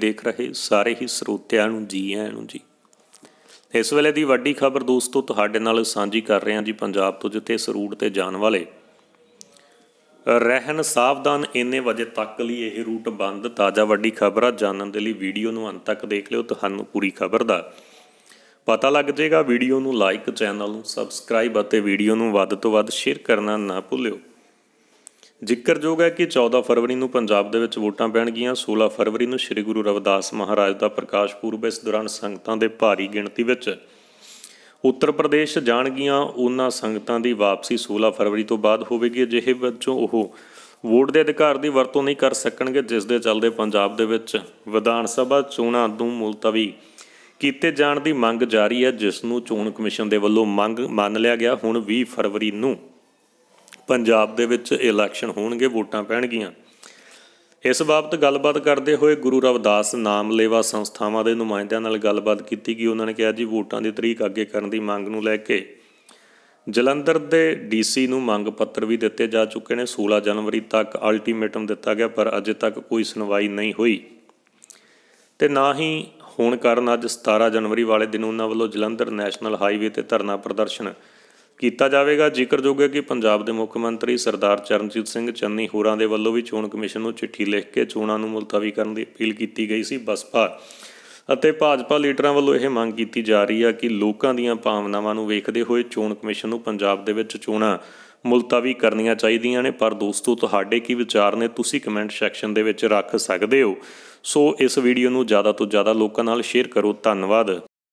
ਦੇਖ ਰਹੇ ਸਾਰੇ ਹੀ ਸਰੋਤਿਆਂ ਨੂੰ ਜੀ ਆਇਆਂ ਨੂੰ ਜੀ ਇਸ ਵੇਲੇ ਦੀ ਵੱਡੀ ਖਬਰ ਦੋਸਤੋ ਤੁਹਾਡੇ ਨਾਲ ਸਾਂਝੀ ਕਰ ਰਹੇ ਹਾਂ ਜੀ ਪੰਜਾਬ ਤੋਂ ਜਿੱਥੇ ਸਰੂਟ ਤੇ ਜਾਣ ਵਾਲੇ ਰਹਿਣ ਸਾਵਧਾਨ ਇੰਨੇ ਵਜੇ ਤੱਕ ਲਈ ਇਹ ਰੂਟ ਬੰਦ ਤਾਜ਼ਾ ਵੱਡੀ ਖਬਰ ਆ ਜਾਣਨ ਦੇ ਲਈ ਵੀਡੀਓ ਨੂੰ ਅੰਤ ਤੱਕ ਦੇਖ ਲਿਓ ਤੁਹਾਨੂੰ ਪੂਰੀ ਖਬਰ ਦਾ ਪਤਾ ਲੱਗ ਜਾਏਗਾ ਵੀਡੀਓ ਨੂੰ ਲਾਈਕ ਚੈਨਲ ਨੂੰ ਸਬਸਕ੍ਰਾਈਬ ਅਤੇ ਵੀਡੀਓ ਨੂੰ ਵੱਧ ਤੋਂ ਵੱਧ ਸ਼ੇਅਰ ਕਰਨਾ ਨਾ ਭੁੱਲਿਓ ਜ਼ਿਕਰਯੋਗ ਹੈ ਕਿ 14 ਫਰਵਰੀ ਨੂੰ ਪੰਜਾਬ ਦੇ ਵਿੱਚ ਵੋਟਾਂ ਪੈਣਗੀਆਂ 16 ਫਰਵਰੀ ਨੂੰ ਸ੍ਰੀ ਗੁਰੂ ਰਵਿਦਾਸ ਮਹਾਰਾਜ ਦਾ ਪ੍ਰਕਾਸ਼ ਪੁਰਬ ਇਸ ਦੌਰਾਨ ਸੰਗਤਾਂ ਦੇ ਭਾਰੀ ਗਿਣਤੀ ਵਿੱਚ ਉੱਤਰ ਪ੍ਰਦੇਸ਼ ਜਾਣਗੀਆਂ ਉਹਨਾਂ ਸੰਗਤਾਂ ਦੀ ਵਾਪਸੀ 16 ਫਰਵਰੀ ਤੋਂ ਬਾਅਦ ਹੋਵੇਗੀ ਅਜਿਹੇ ਵਿੱਚੋਂ ਉਹ ਵੋਟ ਦੇ ਅਧਿਕਾਰ ਦੀ ਵਰਤੋਂ ਨਹੀਂ ਕਰ ਸਕਣਗੇ ਜਿਸ ਦੇ ਚੱਲਦੇ ਪੰਜਾਬ ਦੇ ਵਿੱਚ ਵਿਧਾਨ ਸਭਾ ਚੋਣਾਂ ਨੂੰ ਮੁਲਤਵੀ ਕੀਤੇ ਜਾਣ ਦੀ ਮੰਗ ਜਾਰੀ ਹੈ ਜਿਸ ਨੂੰ ਚੋਣ ਕਮਿਸ਼ਨ ਦੇ ਵੱਲੋਂ ਮੰਗ ਮੰਨ ਲਿਆ ਗਿਆ ਹੁਣ 20 ਫਰਵਰੀ ਨੂੰ ਪੰਜਾਬ ਦੇ ਵਿੱਚ ਇਲੈਕਸ਼ਨ ਹੋਣਗੇ ਵੋਟਾਂ ਪੈਣਗੀਆਂ ਇਸ ਬਾਬਤ ਗੱਲਬਾਤ ਕਰਦੇ ਹੋਏ ਗੁਰੂ ਰਵਦਾਸ ਨਾਮ ਲੇਵਾ ਸੰਸਥਾਵਾਂ ਦੇ ਨੁਮਾਇੰਦਿਆਂ ਨਾਲ ਗੱਲਬਾਤ ਕੀਤੀ ਕਿ ਉਹਨਾਂ ਨੇ ਕਿਹਾ ਜੀ ਵੋਟਾਂ ਦੀ ਤਰੀਕ ਅੱਗੇ ਕਰਨ ਦੀ ਮੰਗ ਨੂੰ ਲੈ ਕੇ ਜਲੰਧਰ ਦੇ ਡੀਸੀ ਨੂੰ ਮੰਗ ਪੱਤਰ ਵੀ ਦਿੱਤੇ ਜਾ ਚੁੱਕੇ ਨੇ 16 ਜਨਵਰੀ ਤੱਕ ਅਲਟੀਮੇਟਮ ਦਿੱਤਾ ਗਿਆ ਪਰ ਅਜੇ ਤੱਕ ਕੋਈ ਸੁਣਵਾਈ ਨਹੀਂ ਹੋਈ ਤੇ ਨਾ ਹੀ ਹੋਣ ਕਾਰਨ ਅੱਜ 17 ਜਨਵਰੀ ਵਾਲੇ ਦਿਨ ਉਹਨਾਂ ਵੱਲੋਂ ਜਲੰਧਰ ਨੈਸ਼ਨਲ ਹਾਈਵੇ ਤੇ ਧਰਨਾ ਪ੍ਰਦਰਸ਼ਨ ਕੀਤਾ ਜਾਵੇਗਾ ਜ਼ਿਕਰਯੋਗ ਹੈ ਕਿ ਪੰਜਾਬ ਦੇ ਮੁੱਖ ਮੰਤਰੀ ਸਰਦਾਰ ਚਰਨਜੀਤ ਸਿੰਘ ਚੰਨੀ ਹੋਰਾਂ ਦੇ ਵੱਲੋਂ ਵੀ ਚੋਣ ਕਮਿਸ਼ਨ ਨੂੰ ਚਿੱਠੀ ਲਿਖ ਕੇ ਚੋਣਾਂ ਨੂੰ ਮੁਲਤਵੀ ਕਰਨ ਦੀ ਅਪੀਲ ਕੀਤੀ ਗਈ ਸੀ ਬਸਪਾ ਅਤੇ ਭਾਜਪਾ ਲੀਡਰਾਂ ਵੱਲੋਂ ਇਹ ਮੰਗ ਕੀਤੀ ਜਾ ਰਹੀ ਹੈ ਕਿ ਲੋਕਾਂ ਦੀਆਂ ਭਾਵਨਾਵਾਂ ਨੂੰ ਵੇਖਦੇ ਹੋਏ ਚੋਣ ਕਮਿਸ਼ਨ ਨੂੰ ਪੰਜਾਬ ਦੇ ਵਿੱਚ ਚੋਣਾਂ ਮੁਲਤਵੀ ਕਰਨੀਆਂ ਚਾਹੀਦੀਆਂ ਨੇ ਪਰ ਦੋਸਤੋ ਤੁਹਾਡੇ ਕੀ ਵਿਚਾਰ ਨੇ ਤੁਸੀਂ ਕਮੈਂਟ ਸੈਕਸ਼ਨ ਦੇ ਵਿੱਚ ਰੱਖ ਸਕਦੇ ਹੋ ਸੋ ਇਸ ਵੀਡੀਓ ਨੂੰ ਜ਼ਿਆਦਾ ਤੋਂ ਜ਼ਿਆਦਾ ਲੋਕਾਂ ਨਾਲ ਸ਼ੇਅਰ ਕਰੋ ਧੰਨਵਾਦ